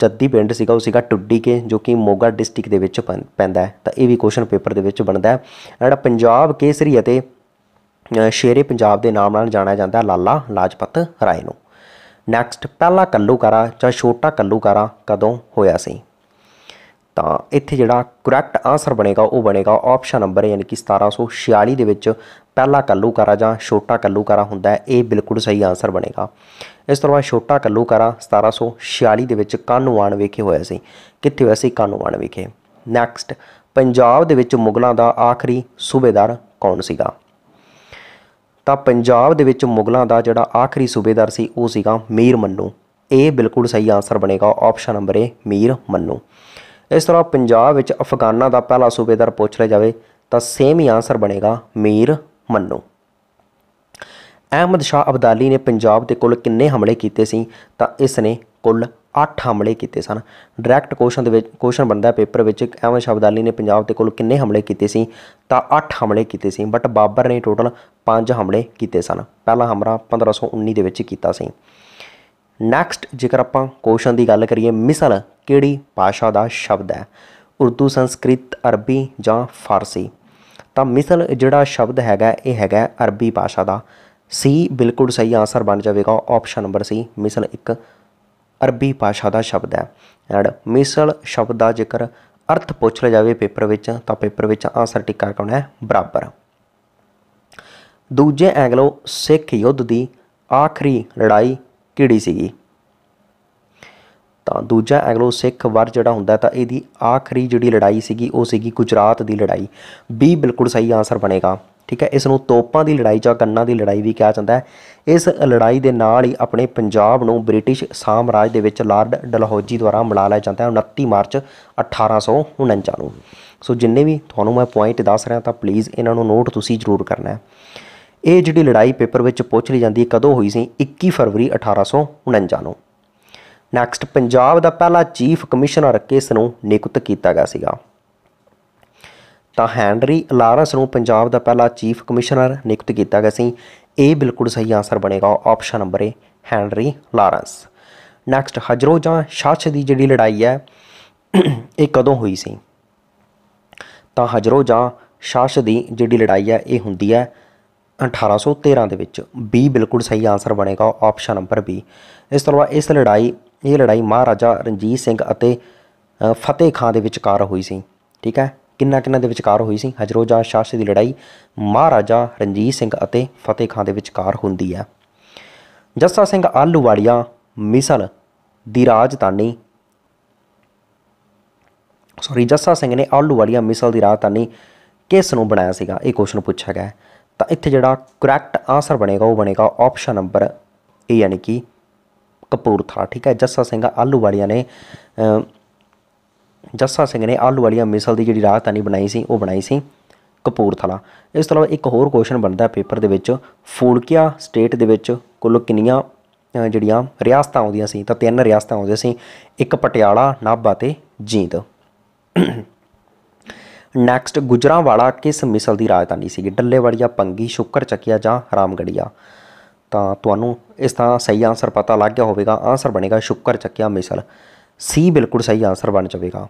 ਜੱਦੀ ਪਿੰਡ ਸੀਗਾ ਉਹ ਸੀਗਾ ਟੁੱਡੀ ਕੇ ਜੋ ਕਿ ਮੋਗਾ ਡਿਸਟ੍ਰਿਕਟ ਦੇ ਵਿੱਚ ਪੈਂਦਾ ਹੈ ਤਾਂ ਇਹ ਵੀ ਕੁਐਸਚਨ ਪੇਪਰ ਦੇ ਵਿੱਚ ਬਣਦਾ ਹੈ ਜਿਹੜਾ ਪੰਜਾਬ ਕੇਸਰੀ ਅਤੇ ਸ਼ੇਰੇ ਪੰਜਾਬ ਦੇ ਨਾਮ ਨਾਲ ਜਾਣਿਆ ਜਾਂਦਾ ਲਾਲਾ ਲਾਜਪਤ ਰਾਏ ਨੂੰ ਨੈਕਸਟ ਪਹਿਲਾ ਕੱਲੂਕਾਰਾ ਜਾਂ ਛੋਟਾ ਕੱਲੂਕਾਰਾ ਕਦੋਂ ਹੋਇਆ ਸੀ ਤਾਂ ਇੱਥੇ ਜਿਹੜਾ ਕਰੈਕਟ ਆਨਸਰ ਬਣੇਗਾ ਉਹ ਬਣੇਗਾ ਆਪਸ਼ਨ ਨੰਬਰ ਯਾਨੀ ਕਿ 1746 ਦੇ ਵਿੱਚ ਪਹਿਲਾ ਕੱਲੂਕਾਰਾ ਜਾਂ ਛੋਟਾ ਕੱਲੂਕਾਰਾ ਹੁੰਦਾ ਹੈ ਇਹ ਬਿਲਕੁਲ ਸਹੀ ਆਨਸਰ ਬਣੇਗਾ ਇਸ ਤਰ੍ਹਾਂ ਬਾਅਦ ਛੋਟਾ ਕੱਲੂਕਾਰਾ 1746 ਦੇ ਵਿੱਚ ਕਾਨੂਆਨ ਵਿਖੇ ਹੋਇਆ ਸੀ ਕਿੱਥੇ ਹੋਇਆ ਸੀ ਕਾਨੂਆਨ ਵਿਖੇ ਨੈਕਸਟ ਪੰਜਾਬ ਦੇ ਵਿੱਚ ਮੁਗਲਾਂ ਦਾ ਆਖਰੀ ਸੂਬੇਦਾਰ ਕੌਣ ਸੀਗਾ ਤਾਂ ਪੰਜਾਬ ਦੇ ਵਿੱਚ ਮੁਗਲਾਂ ਦਾ ਜਿਹੜਾ ਆਖਰੀ ਸੂਬੇਦਾਰ ਸੀ ਉਹ ਸੀਗਾ ਮੀਰ ਮੰਨੂ ਇਹ ਬਿਲਕੁਲ ਸਹੀ ਆਨਸਰ ਬਣੇਗਾ option number A Mir Mannu ਇਸ ਤਰ੍ਹਾਂ ਪੰਜਾਬ ਵਿੱਚ ਅਫਗਾਨਾਂ ਦਾ ਪਹਿਲਾ ਸੂਬੇਦਾਰ ਪੁੱਛ ਲਿਆ ਜਾਵੇ ਤਾਂ ਸੇਮ ਹੀ ਆਨਸਰ ਬਣੇਗਾ ਮੀਰ ਮੰਨੂ ਅਹਿਮਦ ਸ਼ਾਹ ਅਬਦਾਲੀ ਨੇ ਪੰਜਾਬ ਦੇ ਕੋਲ ਕਿੰਨੇ ਹਮਲੇ ਕੀਤੇ ਸੀ ਤਾਂ ਇਸ ਨੇ ਕੁੱਲ 8 ਹਮਲੇ ਕੀਤੇ ਸਨ ਡਾਇਰੈਕਟ ਕੁਐਸਚਨ ਦੇ ਵਿੱਚ ਕੁਐਸਚਨ ਬਣਦਾ ਪੇਪਰ ਵਿੱਚ ਐਵੇਂ ਸ਼ਬਦਾਲੀ ਨੇ ਪੰਜਾਬ ਤੇ ਕੁੱਲ ਕਿੰਨੇ ਹਮਲੇ ਕੀਤੇ ਸੀ ਤਾਂ 8 ਹਮਲੇ ਕੀਤੇ ਸੀ ਬਟ ਬਾਬਰ ਨੇ ਟੋਟਲ 5 ਹਮਲੇ ਕੀਤੇ ਸਨ ਪਹਿਲਾ ਹਮਰਾ 1519 ਦੇ ਵਿੱਚ ਕੀਤਾ ਸੀ ਨੈਕਸਟ ਜੇਕਰ ਆਪਾਂ ਕੁਐਸਚਨ ਦੀ ਗੱਲ ਕਰੀਏ ਮਿਸਲ ਕਿਹੜੀ ਭਾਸ਼ਾ ਦਾ ਸ਼ਬਦ ਹੈ ਉਰਦੂ ਸੰਸਕ੍ਰਿਤ ਅਰਬੀ ਜਾਂ ਫਾਰਸੀ ਤਾਂ ਮਿਸਲ ਜਿਹੜਾ ਸ਼ਬਦ ਹੈਗਾ ਇਹ ਹੈਗਾ ਅਰਬੀ ਭਾਸ਼ਾ ਦਾ ਸੀ ਬਿਲਕੁਲ ਸਹੀ ਆਨਸਰ ਬਣ ਜਾਵੇਗਾ ਆਪਸ਼ਨ ਨੰਬਰ ਸੀ ਮਿਸਲ ਇੱਕ ਅਰਬੀ ਭਾਸ਼ਾ ਦਾ ਸ਼ਬਦ ਹੈ ਐਂਡ ਮਿਸਲ ਸ਼ਬਦ ਦਾ ਜ਼ਿਕਰ ਅਰਥ ਪੁੱਛ ਲਿਆ ਜਾਵੇ ਪੇਪਰ ਵਿੱਚ ਤਾਂ ਪੇਪਰ ਵਿੱਚ ਆਨਸਰ ਟਿੱਕਾ ਕਰਨਾ ਹੈ ਬਰਾਬਰ ਦੂਜੇ ਐਂਗਲੋ ਸਿੱਖ ਯੁੱਧ ਦੀ ਆਖਰੀ ਲੜਾਈ ਕਿਹੜੀ ਸੀਗੀ ਤਾਂ ਦੂਜਾ ਐਂਗਲੋ ਸਿੱਖ ਵਾਰ ਜਿਹੜਾ ਹੁੰਦਾ ਤਾਂ ਇਹਦੀ ਆਖਰੀ ਜਿਹੜੀ ਲੜਾਈ ਸੀਗੀ ਉਹ ਸੀਗੀ ਗੁਜਰਾਤ ਦੀ ਲੜਾਈ ਬੀ ਬਿਲਕੁਲ ਸਹੀ ਆਨਸਰ ਬਣੇਗਾ ਠੀਕ ਹੈ ਇਸ ਨੂੰ ਤੋਪਾਂ ਦੀ ਲੜਾਈ ਜਾਂ ਕੰਨਾਂ ਦੀ ਲੜਾਈ ਵੀ ਕਿਹਾ ਜਾਂਦਾ ਹੈ ਇਸ ਲੜਾਈ ਦੇ ਨਾਲ ਹੀ ਆਪਣੇ ਪੰਜਾਬ ਨੂੰ ਬ੍ਰਿਟਿਸ਼ ਸਾਮਰਾਜ ਦੇ ਵਿੱਚ ਲਾਰਡ ਡਲਹੌਜੀ ਦੁਆਰਾ ਮਿਲਾ ਲਿਆ ਜਾਂਦਾ ਹੈ 29 ਮਾਰਚ 1849 ਨੂੰ ਸੋ ਜਿੰਨੇ ਵੀ ਤੁਹਾਨੂੰ ਮੈਂ ਪੁਆਇੰਟ ਦੱਸ ਰਿਹਾ ਤਾਂ ਪਲੀਜ਼ ਇਹਨਾਂ ਨੂੰ ਨੋਟ ਤੁਸੀਂ ਜ਼ਰੂਰ ਕਰਨਾ ਹੈ ਇਹ ਜਿਹੜੀ ਲੜਾਈ ਪੇਪਰ ਵਿੱਚ ਪੁੱਛ ਲਈ ਜਾਂਦੀ ਹੈ ਕਦੋਂ ਹੋਈ ਸੀ 21 ਫਰਵਰੀ 1849 ਨੂੰ ਨੈਕਸਟ ਪੰਜਾਬ ਦਾ ਪਹਿਲਾ ਚੀਫ ਕਮਿਸ਼ਨਰ ਕਿਸ ਨੂੰ ਨਿਯੁਕਤ ਕੀਤਾ ਗਿਆ ਸੀਗਾ ਤਾਂ ਹੈਨਰੀ ਲਾਰੈਂਸ ਨੂੰ ਪੰਜਾਬ ਦਾ ਪਹਿਲਾ ਚੀਫ ਕਮਿਸ਼ਨਰ ਨਿਯੁਕਤ ਕੀਤਾ ਗਿਆ ਸੀ ਇਹ ਬਿਲਕੁਲ ਸਹੀ ਆਨਸਰ ਬਣੇਗਾ option number A Henry Lawrence next Hazro ਜਾਂ ਸ਼ਾਸ਼ ਦੀ ਜਿਹੜੀ ਲੜਾਈ ਹੈ ਇਹ ਕਦੋਂ ਹੋਈ ਸੀ ਤਾਂ ਹਜਰੋ ਜਾਂ ਸ਼ਾਸ਼ ਦੀ ਜਿਹੜੀ ਲੜਾਈ ਹੈ ਇਹ ਹੁੰਦੀ ਹੈ 1813 ਦੇ ਵਿੱਚ B ਬਿਲਕੁਲ ਸਹੀ ਆਨਸਰ ਬਣੇਗਾ ਆਪਸ਼ਨ ਨੰਬਰ B ਇਸ ਤੋਂ ਬਾਅਦ ਇਸ ਲੜਾਈ ਇਹ ਲੜਾਈ ਮਹਾਰਾਜਾ ਰਣਜੀਤ ਸਿੰਘ ਅਤੇ ਫਤਿਹ ਖਾਨ ਦੇ ਵਿਚਕਾਰ ਹੋਈ ਸੀ ਠੀਕ ਹੈ ਕਿੰਨਾ ਕਿੰਨਾ ਦੇ ਵਿਚਕਾਰ ਹੋਈ ਸੀ ਹਜਰੋਜਾ ਸ਼ਾਹ ਦੀ ਲੜਾਈ ਮਹਾਰਾਜਾ ਰਣਜੀਤ ਸਿੰਘ ਅਤੇ ਫਤਿਹ ਖਾਨ ਦੇ ਵਿਚਕਾਰ ਹੁੰਦੀ ਹੈ ਜੱਸਾ ਸਿੰਘ ਆਲੂਵਾਲੀਆ ਮਿਸਲ ਦੀ ਰਾਜਧਾਨੀ ਸੌਰੀ ਜੱਸਾ ਸਿੰਘ ਨੇ ਆਲੂਵਾਲੀਆ ਮਿਸਲ ਦੀ ਰਾਜਧਾਨੀ ਕਿਸ ਨੂੰ ਬਣਾਇਆ ਸੀਗਾ ਇਹ ਕੁਐਸਚਨ ਪੁੱਛਿਆ ਗਿਆ ਤਾਂ ਇੱਥੇ ਜਿਹੜਾ ਕਰੈਕਟ ਆਨਸਰ ਬਣੇਗਾ ਉਹ ਬਣੇਗਾ ਆਪਸ਼ਨ ਨੰਬਰ ਏ ਯਾਨੀ ਕਿ ਕਪੂਰਥਲਾ ਠੀਕ ਹੈ ਜੱਸਾ ਸਿੰਘ ਆਲੂਵਾਲੀਆ ਨੇ ਜੱਸਾ ਸਿੰਘ ਨੇ ਆਲੂ ਵਾਲੀਆਂ ਮਿਸਲ ਦੀ ਜਿਹੜੀ ਰਾਜਧਾਨੀ ਬਣਾਈ ਸੀ ਉਹ ਬਣਾਈ ਸੀ ਕਪੂਰਥਲਾ ਇਸ ਤੋਂ ਇਲਾਵਾ ਇੱਕ ਹੋਰ ਕੁਐਸਚਨ ਬਣਦਾ ਪੇਪਰ ਦੇ ਵਿੱਚ ਫੂਲਕਿਆ ਸਟੇਟ ਦੇ ਵਿੱਚ ਕੁੱਲ ਕਿੰਨੀਆਂ ਜਿਹੜੀਆਂ ਰਿਆਸਤਾਂ ਆਉਂਦੀਆਂ ਸੀ ਤਾਂ ਤਿੰਨ ਰਿਆਸਤਾਂ ਆਉਂਦੀਆਂ ਸੀ ਇੱਕ ਪਟਿਆਲਾ ਨਾਭਾ ਤੇ ਜੀਂਦ ਨੈਕਸਟ ਗੁਜਰਾਵਾਲਾ ਕਿਸ ਮਿਸਲ ਦੀ ਰਾਜਧਾਨੀ ਸੀ ਡੱਲੇਵੜੀਆ ਪੰਗੀ ਸ਼ੁਕਰ ਚੱਕਿਆ ਜਾਂ ਹਰਾਮਗੜੀਆ ਤਾਂ ਤੁਹਾਨੂੰ ਇਸ ਦਾ ਸਹੀ ਆਨਸਰ ਪਤਾ ਲੱਗ ਗਿਆ ਹੋਵੇਗਾ ਆਨਸਰ ਬਣੇਗਾ ਸ਼ੁਕਰ ਚੱਕਿਆ ਮਿਸਲ ਸੀ ਬਿਲਕੁਲ ਸਹੀ ਆਨਸਰ ਬਣ ਜਾਵੇਗਾ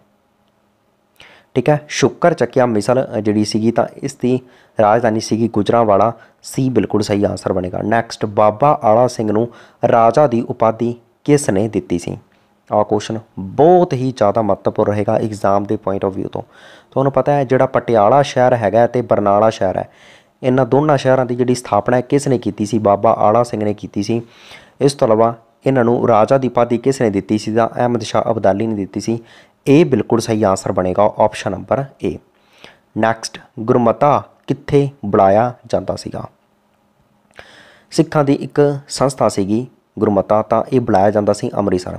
ਠੀਕ ਹੈ ਸ਼ੁਕਰ ਚੱਕਿਆ ਮਿਸਲ ਜਿਹੜੀ ਸੀਗੀ ਤਾਂ ਇਸ ਦੀ ਰਾਜਧਾਨੀ ਸੀਗੀ ਗੁਜਰਾਵਾਲਾ ਸੀ ਬਿਲਕੁਲ ਸਹੀ ਆਨਸਰ ਬਣੇਗਾ ਨੈਕਸਟ ਬਾਬਾ ਆਲਾ ਸਿੰਘ ਨੂੰ ਰਾਜਾ ਦੀ ਉਪਾਧੀ ਕਿਸ ਨੇ ਦਿੱਤੀ ਸੀ ਆ ਕੁਐਸਚਨ ਬਹੁਤ ਹੀ ਜ਼ਿਆਦਾ ਮਹੱਤਵਪੂਰਨ ਰਹੇਗਾ ਐਗਜ਼ਾਮ ਦੇ ਪੁਆਇੰਟ ਆਫ View ਤੋਂ ਤੁਹਾਨੂੰ ਪਤਾ ਹੈ ਜਿਹੜਾ ਪਟਿਆਲਾ ਸ਼ਹਿਰ ਹੈਗਾ ਤੇ ਬਰਨਾਲਾ ਸ਼ਹਿਰ ਹੈ ਇਹਨਾਂ ਦੋਨਾਂ ਸ਼ਹਿਰਾਂ ਦੀ ਜਿਹੜੀ ਸਥਾਪਨਾ ਕਿਸ ਨੇ ਕੀਤੀ ਸੀ ਬਾਬਾ ਆਲਾ ਸਿੰਘ ਨੇ ਕੀਤੀ ਸੀ ਇਸ ਤੋਂ ਇਲਾਵਾ ਇਹਨਾਂ ਨੂੰ ਰਾਜਾ ਦੀ ਉਪਾਧੀ ਕਿਸ ਨੇ ਦਿੱਤੀ ਸੀ ਤਾਂ ਅਹਿਮਦ ਸ਼ਾਹ ਅਬਦਾਲੀ ਨੇ ਦਿੱਤੀ ਸੀ ਇਹ ਬਿਲਕੁਲ ਸਹੀ ਆਨਸਰ ਬਣੇਗਾ option number A next Gurmata ਕਿੱਥੇ ਬੁਲਾਇਆ ਜਾਂਦਾ ਸੀਗਾ ਸਿੱਖਾਂ ਦੀ ਇੱਕ ਸੰਸਥਾ ਸੀਗੀ ਗੁਰਮਤਾ ਤਾਂ ਇਹ ਬੁਲਾਇਆ ਜਾਂਦਾ ਸੀ ਅੰਮ੍ਰਿਤਸਰ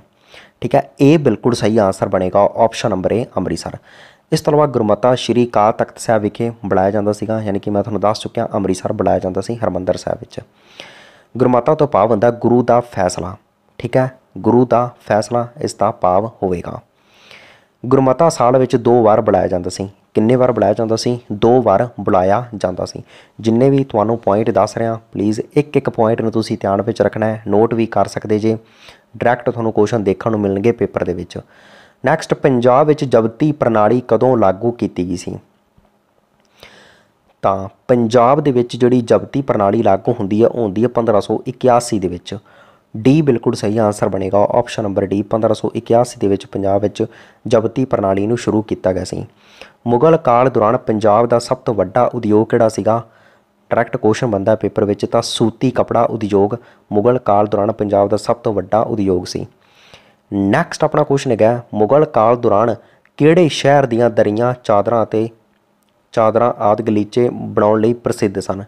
ਠੀਕ ਹੈ ਇਹ ਬਿਲਕੁਲ ਸਹੀ ਆਨਸਰ ਬਣੇਗਾ ਆਪਸ਼ਨ ਨੰਬਰ ਏ ਅੰਮ੍ਰਿਤਸਰ ਇਸ ਤੋਂ ਬਾਅਦ ਗੁਰਮਤਾ ਸ਼੍ਰੀ ਕਾ ਤਖਤ ਸਾਹਿਬ ਵਿਖੇ ਬੁਲਾਇਆ ਜਾਂਦਾ ਸੀਗਾ ਯਾਨੀ ਕਿ ਮੈਂ ਤੁਹਾਨੂੰ ਦੱਸ ਚੁੱਕਿਆ ਅੰਮ੍ਰਿਤਸਰ ਬੁਲਾਇਆ ਜਾਂਦਾ ਸੀ ਹਰਮੰਦਰ ਸਾਹਿਬ ਵਿੱਚ ਗੁਰਮਤਾ ਤੋਂ ਪਾਵ ਹੁੰਦਾ ਗੁਰੂ ਦਾ ਫੈਸਲਾ ਠੀਕ ਹੈ ਗੁਰੂ ਦਾ ਫੈਸਲਾ ਇਸ ਦਾ ਪਾਵ ਹੋਵੇਗਾ ਗੁਰਮਤਾ ਸਾਲ ਵਿੱਚ ਦੋ ਵਾਰ ਬੁਲਾਇਆ ਜਾਂਦਾ ਸੀ ਕਿੰਨੇ ਵਾਰ ਬੁਲਾਇਆ ਜਾਂਦਾ ਸੀ ਦੋ ਵਾਰ ਬੁਲਾਇਆ ਜਾਂਦਾ ਸੀ ਜਿੰਨੇ ਵੀ ਤੁਹਾਨੂੰ ਪੁਆਇੰਟ ਦੱਸ ਰਿਹਾ ਪਲੀਜ਼ ਇੱਕ ਇੱਕ ਪੁਆਇੰਟ ਨੂੰ ਤੁਸੀਂ ਧਿਆਨ ਵਿੱਚ ਰੱਖਣਾ ਹੈ ਨੋਟ ਵੀ ਕਰ ਸਕਦੇ ਜੇ ਡਾਇਰੈਕਟ ਤੁਹਾਨੂੰ ਕੁਐਸਚਨ ਦੇਖਣ ਨੂੰ ਮਿਲਣਗੇ ਪੇਪਰ ਦੇ ਵਿੱਚ ਨੈਕਸਟ ਪੰਜਾਬ ਵਿੱਚ ਜ਼ਬਤੀ ਪ੍ਰਣਾਲੀ ਕਦੋਂ ਲਾਗੂ ਕੀਤੀ ਗਈ ਸੀ ਤਾਂ ਪੰਜਾਬ ਦੇ ਵਿੱਚ ਜਿਹੜੀ ਜ਼ਬਤੀ ਪ੍ਰਣਾਲੀ ਲਾਗੂ ਹੁੰਦੀ ਹੈ ਉਹ ਹੁੰਦੀ ਹੈ 1581 ਦੇ ਵਿੱਚ ਡੀ ਬਿਲਕੁਲ ਸਹੀ ਆਨਸਰ ਬਣੇਗਾ ਆਪਸ਼ਨ ਨੰਬਰ ਡੀ 1581 ਦੇ ਵਿੱਚ ਪੰਜਾਬ ਵਿੱਚ ਜਬਤੀ ਪ੍ਰਣਾਲੀ ਨੂੰ ਸ਼ੁਰੂ ਕੀਤਾ ਗਿਆ ਸੀ ਮੁਗਲ ਕਾਲ ਦੌਰਾਨ ਪੰਜਾਬ ਦਾ ਸਭ ਤੋਂ ਵੱਡਾ ਉਦਯੋਗ ਕਿਹੜਾ ਸੀਗਾ ਡਾਇਰੈਕਟ ਕੁਐਸਚਨ ਬੰਦਾ ਪੇਪਰ ਵਿੱਚ ਤਾਂ ਸੂਤੀ ਕਪੜਾ ਉਦਯੋਗ ਮੁਗਲ ਕਾਲ ਦੌਰਾਨ ਪੰਜਾਬ ਦਾ ਸਭ ਤੋਂ ਵੱਡਾ ਉਦਯੋਗ ਸੀ ਨੈਕਸਟ ਆਪਣਾ ਕੁਐਸਚਨ ਹੈਗਾ ਮੁਗਲ ਕਾਲ ਦੌਰਾਨ ਕਿਹੜੇ ਸ਼ਹਿਰ ਦੀਆਂ ਦਰੀਆਂ ਚਾਦਰਾਂ ਅਤੇ ਚਾਦਰਾਂ ਆਦਿ ਗਲੀਚੇ ਬਣਾਉਣ ਲਈ ਪ੍ਰਸਿੱਧ ਸਨ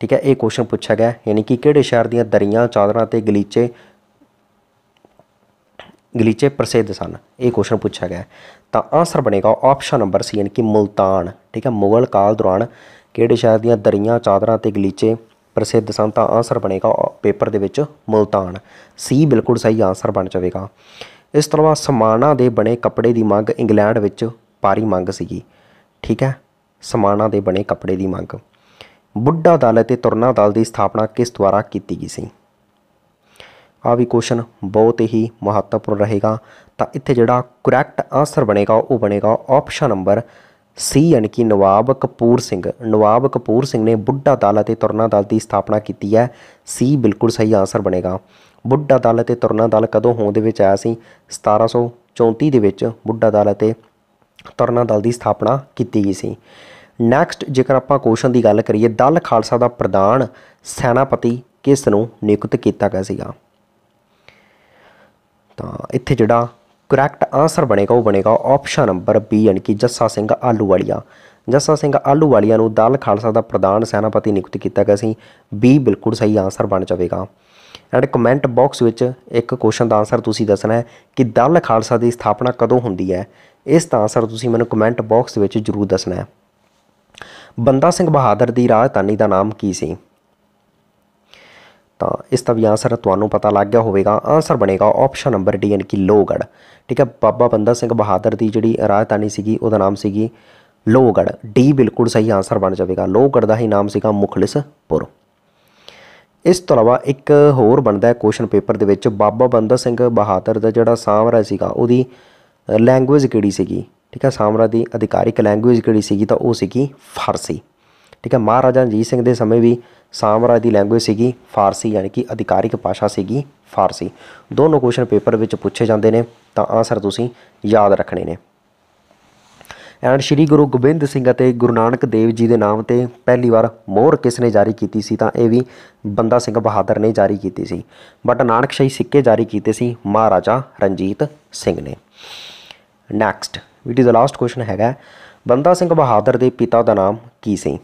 ਠੀਕ ਹੈ ਇਹ ਕੁਐਸਚਨ ਪੁੱਛਿਆ ਗਿਆ ਯਾਨੀ ਕਿ ਕਿਹੜੇ ਸ਼ਹਿਰ ਦੀਆਂ ਦਰੀਆਂ ਚਾਦਰਾਂ ਤੇ ਗਲੀਚੇ ਗਲੀਚੇ ਪ੍ਰਸਿੱਧ ਸਨ ਇਹ ਕੁਐਸਚਨ ਪੁੱਛਿਆ ਗਿਆ ਤਾਂ ਆਨਸਰ ਬਣੇਗਾ ਆਪਸ਼ਨ ਨੰਬਰ ਸੀ ਯਾਨੀ ਕਿ ਮਲਤਾਨ ਠੀਕ ਹੈ ਮੁਗਲ ਕਾਲ ਦੌਰਾਨ ਕਿਹੜੇ ਸ਼ਹਿਰ ਦੀਆਂ ਦਰੀਆਂ ਚਾਦਰਾਂ ਤੇ ਗਲੀਚੇ ਪ੍ਰਸਿੱਧ ਸਨ ਤਾਂ ਆਨਸਰ ਬਣੇਗਾ ਪੇਪਰ ਦੇ ਵਿੱਚ ਮਲਤਾਨ ਸੀ ਬਿਲਕੁਲ ਸਹੀ ਆਨਸਰ ਬਣ ਜਾਵੇਗਾ ਇਸ ਤੋਂ ਇਲਾਵਾ ਸਮਾਨਾ ਦੇ ਬਣੇ ਕੱਪੜੇ ਦੀ ਮੰਗ ਇੰਗਲੈਂਡ ਵਿੱਚ ਪਾਰੀ ਮੰਗ ਸੀਗੀ ਠੀਕ ਹੈ ਸਮਾਨਾ ਦੇ ਬਣੇ ਕੱਪੜੇ ਦੀ ਮੰਗ ਬੁੱਢਾ ਦਲ ਅਤੇ ਤੁਰਨਾ ਦਲ ਦੀ ਸਥਾਪਨਾ ਕਿਸ ਦੁਆਰਾ ਕੀਤੀ ਗਈ ਸੀ ਆ ਵੀ ਕੁਐਸਚਨ ਬਹੁਤ ਹੀ ਮਹੱਤਵਪੂਰਨ ਰਹੇਗਾ ਤਾਂ ਇੱਥੇ ਜਿਹੜਾ ਕਰੈਕਟ ਆਨਸਰ ਬਣੇਗਾ ਉਹ ਬਣੇਗਾ ਆਪਸ਼ਨ ਨੰਬਰ ਸੀ ਯਾਨੀ ਕਿ ਨਵਾਬ ਕਪੂਰ ਸਿੰਘ ਨਵਾਬ ਕਪੂਰ ਸਿੰਘ ਨੇ ਬੁੱਢਾ ਦਲ ਅਤੇ ਤੁਰਨਾ ਦਲ ਦੀ ਸਥਾਪਨਾ ਕੀਤੀ ਹੈ ਸੀ ਬਿਲਕੁਲ ਸਹੀ ਆਨਸਰ ਬਣੇਗਾ ਬੁੱਢਾ ਦਲ ਅਤੇ ਤੁਰਨਾ ਦਲ ਕਦੋਂ ਹੋਂਦ ਦੇ ਵਿੱਚ ਆਇਆ ਸੀ 1734 ਦੇ ਵਿੱਚ ਬੁੱਢਾ ਦਲ ਅਤੇ ਤੁਰਨਾ ਦਲ ਦੀ ਸਥਾਪਨਾ ਕੀਤੀ ਗਈ ਸੀ ਨੈਕਸਟ ਜੇਕਰ ਆਪਾਂ ਕੁਐਸਚਨ ਦੀ ਗੱਲ ਕਰੀਏ ਦਲ ਖਾਲਸਾ ਦਾ ਪ੍ਰਧਾਨ ਸੈਨਾਪਤੀ ਕਿਸ ਨੂੰ ਨਿਯੁਕਤ ਕੀਤਾ ਗਿਆ ਸੀਗਾ ਤਾਂ ਇੱਥੇ ਜਿਹੜਾ ਕਰੈਕਟ ਆਨਸਰ ਬਣੇਗਾ ਉਹ ਬਣੇਗਾ ਆਪਸ਼ਨ ਨੰਬਰ ਬੀ ਯਾਨੀ ਕਿ ਜੱਸਾ ਸਿੰਘ ਆਲੂਵਾਲੀਆ ਜੱਸਾ ਸਿੰਘ ਆਲੂਵਾਲੀਆ ਨੂੰ ਦਲ ਖਾਲਸਾ ਦਾ ਪ੍ਰਧਾਨ ਸੈਨਾਪਤੀ ਨਿਯੁਕਤ ਕੀਤਾ ਗਿਆ ਸੀ ਬੀ ਬਿਲਕੁਲ ਸਹੀ ਆਨਸਰ ਬਣ ਜਾਵੇਗਾ ਐਂਡ ਕਮੈਂਟ ਬਾਕਸ ਵਿੱਚ ਇੱਕ ਕੁਐਸਚਨ ਦਾ ਆਨਸਰ ਤੁਸੀਂ ਦੱਸਣਾ ਹੈ ਕਿ ਦਲ ਖਾਲਸਾ ਦੀ ਸਥਾਪਨਾ ਕਦੋਂ ਹੁੰਦੀ ਹੈ ਇਸ ਦਾ ਆਨਸਰ ਤੁਸੀਂ ਮੈਨੂੰ ਕਮੈਂਟ ਬਾਕਸ ਵਿੱਚ ਜ਼ਰੂਰ ਦੱਸਣਾ ਹੈ ਬੰਦਾ ਸਿੰਘ ਬਹਾਦਰ ਦੀ ਰਾਜਧਾਨੀ ਦਾ ਨਾਮ ਕੀ ਸੀ ਤਾਂ ਇਸ ਦਾ ਵੀ ਆਨਸਰ ਤੁਹਾਨੂੰ ਪਤਾ ਲੱਗ ਗਿਆ ਹੋਵੇਗਾ ਆਨਸਰ ਬਣੇਗਾ ਆਪਸ਼ਨ ਨੰਬਰ ਡੀ ਯਾਨੀ ਕਿ ਲੋਹਗੜ ਠੀਕ ਹੈ ਬਾਬਾ ਬੰਦਾ ਸਿੰਘ ਬਹਾਦਰ ਦੀ ਜਿਹੜੀ ਰਾਜਧਾਨੀ ਸੀਗੀ ਉਹਦਾ ਨਾਮ ਸੀਗੀ ਲੋਹਗੜ ਡੀ ਬਿਲਕੁਲ ਸਹੀ ਆਨਸਰ ਬਣ ਜਾਵੇਗਾ ਲੋਹਗੜ ਦਾ ਹੀ ਨਾਮ ਸੀਗਾ ਮੁਖਲਿਸਪੁਰ ਇਸ ਤੋਂ ਇਲਾਵਾ ਇੱਕ ਹੋਰ ਬਣਦਾ ਹੈ ਕੁਐਸਚਨ ਪੇਪਰ ਦੇ ਵਿੱਚ ਬਾਬਾ ਬੰਦਾ ਸਿੰਘ ਬਹਾਦਰ ਦਾ ਜਿਹੜਾ ਸਾਮਰਾਜ ਸੀਗਾ ਉਹਦੀ ਲੈਂਗੁਏਜ ਕਿਹੜੀ ਸੀਗੀ ਠੀਕ ਹੈ ਸਾਮਰਾਜ ਦੀ ਅਧਿਕਾਰਿਕ ਲੈਂਗੁਏਜ ਕਿਹੜੀ ਸੀਗੀ ਤਾਂ ਉਹ ਸੀਗੀ ਫਾਰਸੀ ਠੀਕ ਹੈ ਮਹਾਰਾਜਾ ਰਣਜੀਤ ਸਿੰਘ ਦੇ ਸਮੇਂ ਵੀ ਸਾਮਰਾਜ ਦੀ ਲੈਂਗੁਏਜ ਸੀਗੀ ਫਾਰਸੀ ਯਾਨੀ ਕਿ ਅਧਿਕਾਰਿਕ ਭਾਸ਼ਾ ਸੀਗੀ ਫਾਰਸੀ ਦੋਨੋਂ ਕੁਐਸਚਨ ਪੇਪਰ ਵਿੱਚ ਪੁੱਛੇ ਜਾਂਦੇ ਨੇ ਤਾਂ ਆਨਸਰ ਤੁਸੀਂ ਯਾਦ ਰੱਖਣੇ ਨੇ ਐਂਡ ਸ਼੍ਰੀ ਗੁਰੂ ਗੋਬਿੰਦ ਸਿੰਘ ਅਤੇ ਗੁਰੂ ਨਾਨਕ ਦੇਵ ਜੀ ਦੇ ਨਾਮ ਤੇ ਪਹਿਲੀ ਵਾਰ ਮੋਹਰ ਕਿਸ ਨੇ ਜਾਰੀ ਕੀਤੀ ਸੀ ਤਾਂ ਇਹ ਵੀ ਬੰਦਾ ਸਿੰਘ ਬਹਾਦਰ ਨੇ ਜਾਰੀ ਕੀਤੀ ਸੀ ਬਟ ਨਾਨਕਸ਼ਾਹੀ ਸਿੱਕੇ ਜਾਰੀ ਕੀਤੇ ਸੀ ਮਹਾਰਾਜਾ ਰਣਜੀਤ ਸਿੰਘ ਨੇ ਨੈਕਸਟ ਵੀਡੀਓ ਦਾ ਲਾਸਟ ਕੁਐਸਚਨ ਹੈਗਾ ਬੰਦਾ ਸਿੰਘ ਬਹਾਦਰ ਦੇ ਪਿਤਾ ਦਾ ਨਾਮ ਕੀ ਸੀ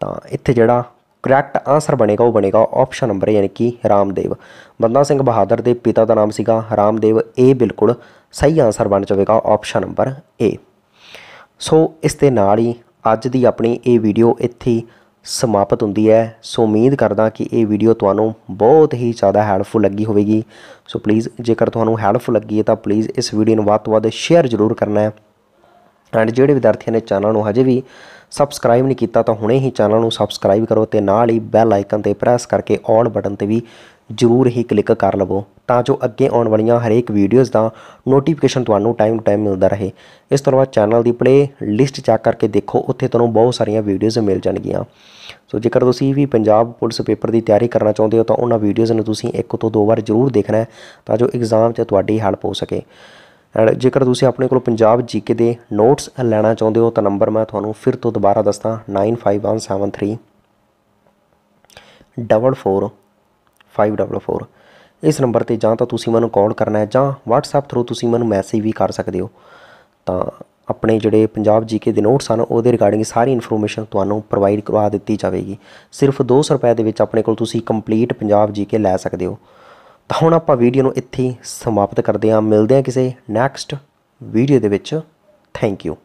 ਤਾਂ ਇੱਥੇ ਜਿਹੜਾ ਕਰੈਕਟ ਆਨਸਰ ਬਣੇਗਾ ਉਹ ਬਣੇਗਾ ਆਪਸ਼ਨ ਨੰਬਰ ਯਾਨੀ ਕਿ ਰਾਮਦੇਵ ਬੰਦਾ ਸਿੰਘ ਬਹਾਦਰ ਦੇ ਪਿਤਾ ਦਾ ਨਾਮ ਸੀਗਾ ਰਾਮਦੇਵ ਇਹ ਬਿਲਕੁਲ ਸਹੀ ਆਨਸਰ ਬਣ ਜਾਵੇਗਾ ਆਪਸ਼ਨ ਨੰਬਰ ਏ ਸੋ ਇਸ ਦੇ ਨਾਲ ਹੀ ਅੱਜ ਦੀ ਆਪਣੀ ਇਹ ਵੀਡੀਓ ਇੱਥੇ ਸਮਾਪਤ ਹੁੰਦੀ ਹੈ ਸੋ ਉਮੀਦ ਕਰਦਾ ਕਿ ਇਹ ਵੀਡੀਓ ਤੁਹਾਨੂੰ ਬਹੁਤ ਹੀ ਜ਼ਿਆਦਾ ਹੈਲਪਫੁਲ ਲੱਗੀ ਹੋਵੇਗੀ ਸੋ ਪਲੀਜ਼ ਜੇਕਰ ਤੁਹਾਨੂੰ ਹੈਲਪਫੁਲ ਲੱਗੀ ਹੈ ਤਾਂ ਪਲੀਜ਼ ਇਸ ਵੀਡੀਓ ਨੂੰ ਵੱਧ ਤੋਂ ਵੱਧ ਸ਼ੇਅਰ ਜ਼ਰੂਰ ਕਰਨਾ ਹੈ ਐਂਡ ਜਿਹੜੇ ਵਿਦਿਆਰਥੀਆਂ ਨੇ ਚੈਨਲ ਨੂੰ ਹਜੇ ਵੀ ਸਬਸਕ੍ਰਾਈਬ ਨਹੀਂ ਕੀਤਾ ਤਾਂ ਹੁਣੇ ਹੀ ਚੈਨਲ ਨੂੰ ਸਬਸਕ੍ਰਾਈਬ ਕਰੋ ਤੇ ਨਾਲ ਹੀ ਬੈਲ ਆਈਕਨ ਤੇ ਪ੍ਰੈਸ ਕਰਕੇ ਆਲ ਬਟਨ ਤੇ ਵੀ ਜ਼ਰੂਰ ਹੀ ਕਲਿੱਕ ਕਰ ਲਵੋ ਤਾਂ ਜੋ ਅੱਗੇ ਆਉਣ ਵਾਲੀਆਂ ਹਰੇਕ ਵੀਡੀਓਜ਼ ਦਾ ਨੋਟੀਫਿਕੇਸ਼ਨ ਤੁਹਾਨੂੰ ਟਾਈਮ ਟੂ ਟਾਈਮ ਮਿਲਦਾ ਰਹੇ ਇਸ ਤੋਂ ਬਾਅਦ ਚੈਨਲ ਦੀ ਪਲੇ ਲਿਸਟ ਚੈੱਕ ਕਰਕੇ ਦੇਖੋ ਉੱਥੇ ਤੁਹਾਨੂੰ ਬਹੁਤ ਸਾਰੀਆਂ ਵੀਡੀਓਜ਼ ਮਿਲ ਜਾਣਗੀਆਂ ਸੋ ਜੇਕਰ ਤੁਸੀਂ ਵੀ ਪੰਜਾਬ ਪੁਲਿਸ ਪੇਪਰ ਦੀ ਤਿਆਰੀ ਕਰਨਾ ਚਾਹੁੰਦੇ ਹੋ ਤਾਂ ਉਹਨਾਂ ਵੀਡੀਓਜ਼ ਨੂੰ ਤੁਸੀਂ ਇੱਕ ਤੋਂ ਦੋ ਵਾਰ ਜ਼ਰੂਰ ਦੇਖਣਾ ਹੈ ਤਾਂ ਜੋ ਐਗਜ਼ਾਮ 'ਚ ਤੁਹਾਡੀ ਹੈਲਪ ਹੋ ਸਕੇ ਐਂਡ ਜੇਕਰ ਤੁਸੀਂ ਆਪਣੇ ਕੋਲ ਪੰਜਾਬ ਜੀਕੇ ਦੇ ਨੋਟਸ ਲੈਣਾ ਚਾਹੁੰਦੇ ਹੋ ਤਾਂ ਨੰਬਰ ਮੈਂ ਤੁਹਾਨੂੰ ਫਿਰ ਤੋਂ ਦੁਬਾਰਾ ਦੱਸਦਾ 95173 44 544 ਇਸ ਨੰਬਰ ਤੇ ਜਾਂ ਤਾਂ ਤੁਸੀਂ ਮੈਨੂੰ ਕਾਲ ਕਰਨਾ ਹੈ ਜਾਂ WhatsApp ਥਰੂ ਤੁਸੀਂ ਮੈਨੂੰ ਮੈਸੇਜ ਵੀ ਕਰ ਸਕਦੇ ਹੋ ਤਾਂ ਆਪਣੇ ਜਿਹੜੇ ਪੰਜਾਬ ਜੀਕੇ ਦੇ ਨੋਟਸ ਹਨ ਉਹਦੇ ਰਿਗਾਰਡਿੰਗ ਸਾਰੀ ਇਨਫੋਰਮੇਸ਼ਨ ਤੁਹਾਨੂੰ ਪ੍ਰੋਵਾਈਡ ਕਰਵਾ ਦਿੱਤੀ ਜਾਵੇਗੀ ਸਿਰਫ 200 ਰੁਪਏ ਦੇ ਵਿੱਚ ਆਪਣੇ ਕੋਲ ਤੁਸੀਂ ਕੰਪਲੀਟ ਪੰਜਾਬ ਜੀਕੇ ਲੈ ਸਕਦੇ ਹੋ ਤਾਂ ਹੁਣ ਆਪਾਂ ਵੀਡੀਓ ਨੂੰ ਇੱਥੇ ਸਮਾਪਤ ਕਰਦੇ ਹਾਂ ਮਿਲਦੇ ਹਾਂ ਕਿਸੇ ਨੈਕਸਟ ਵੀਡੀਓ ਦੇ ਵਿੱਚ ਥੈਂਕ ਯੂ